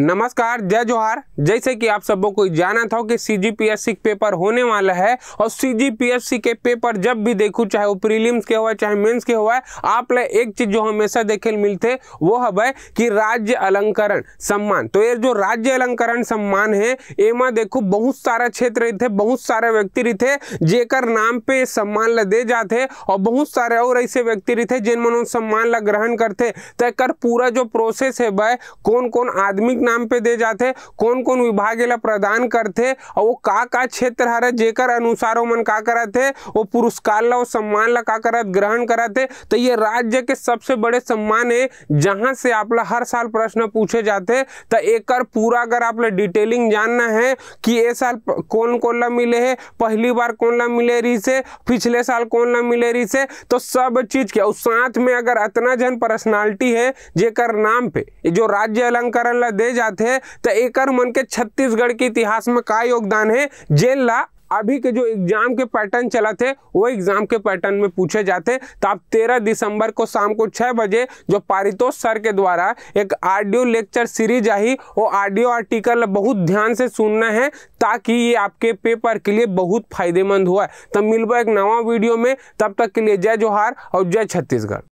नमस्कार जय जोहार जैसे कि आप सबों को जाना था कि C G P S C paper होने वाला है और सी जी पी एस सी के पेपर जब भी देखो चाहे वो प्रीलिम्स के हुआ चाहे मेंस के हुआ आप लोग एक चीज़ जो हमेशा देखे मिलते वो है कि राज्य अलंकरण सम्मान तो ये जो राज्य अलंकरण सम्मान है एमा देखो बहुत सारा क्षेत्र रही थे बहुत सारे व्यक्ति रही थे जेकर नाम पे सम्मान ल दे जाते और बहुत सारे और ऐसे व्यक्ति रही थे जिन मनो सम्मान ल ग्रहण करते तो पूरा जो प्रोसेस है भाई कौन कौन आदमी नाम पे दे जाते कौन कौन विभाग इला प्रदान करते और वो का का क्षेत्र हरे जेकर अनुसार वो मन का करत है वो पुरस्कार ला और सम्मान ला का करत ग्रहण करत है तो ये राज्य के सबसे बड़े सम्मान है जहाँ से आप ला हर साल प्रश्न पूछे जाते तो एक पूरा अगर आप ला डिटेलिंग जानना है कि ये साल कौन कौन ला मिले है पहली बार कौन ला मिले रही से पिछले साल कौन ला मिले रही से तो सब चीज के और साथ में अगर इतना जन पर्सनालिटी है जेकर नाम पे जो राज्य अलंकरण ला दे ले जाते तो एक मन के छत्तीसगढ़ के इतिहास में का योगदान है जेल ला अभी के जो एग्जाम के पैटर्न चला थे वो एग्जाम के पैटर्न में पूछे जाते तो आप तेरह दिसंबर को शाम को छः बजे जो पारितोष सर के द्वारा एक ऑडियो लेक्चर सीरीज आई वो ऑडियो आर्टिकल बहुत ध्यान से सुनना है ताकि ये आपके पेपर के लिए बहुत फायदेमंद हुआ है तो तब मिलबो एक नवा वीडियो में तब तक के लिए जय जोहार और जय छत्तीसगढ़